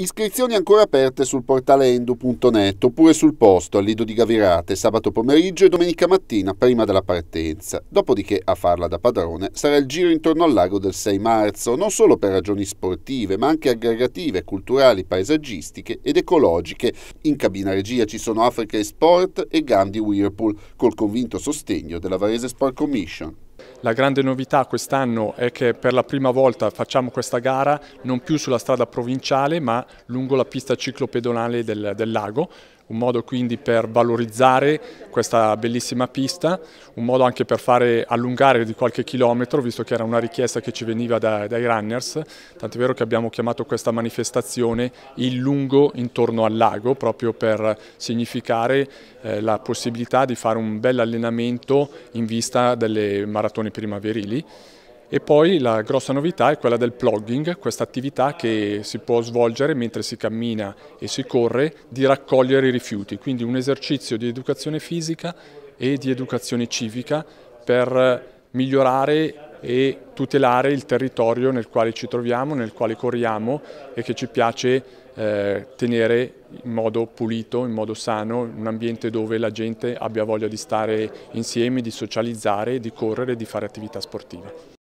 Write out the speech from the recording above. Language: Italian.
Iscrizioni ancora aperte sul portale endu.net oppure sul posto al Lido di Gavirate sabato pomeriggio e domenica mattina prima della partenza. Dopodiché a farla da padrone sarà il giro intorno al lago del 6 marzo, non solo per ragioni sportive ma anche aggregative, culturali, paesaggistiche ed ecologiche. In cabina regia ci sono Africa e Sport e Gandhi Whirlpool col convinto sostegno della Varese Sport Commission. La grande novità quest'anno è che per la prima volta facciamo questa gara non più sulla strada provinciale ma lungo la pista ciclopedonale del, del lago un modo quindi per valorizzare questa bellissima pista, un modo anche per fare allungare di qualche chilometro, visto che era una richiesta che ci veniva da, dai runners, tant'è vero che abbiamo chiamato questa manifestazione il lungo intorno al lago, proprio per significare eh, la possibilità di fare un bel allenamento in vista delle maratone primaverili. E poi la grossa novità è quella del plugging, questa attività che si può svolgere mentre si cammina e si corre di raccogliere i rifiuti, quindi un esercizio di educazione fisica e di educazione civica per migliorare e tutelare il territorio nel quale ci troviamo, nel quale corriamo e che ci piace eh, tenere in modo pulito, in modo sano, un ambiente dove la gente abbia voglia di stare insieme, di socializzare, di correre e di fare attività sportiva.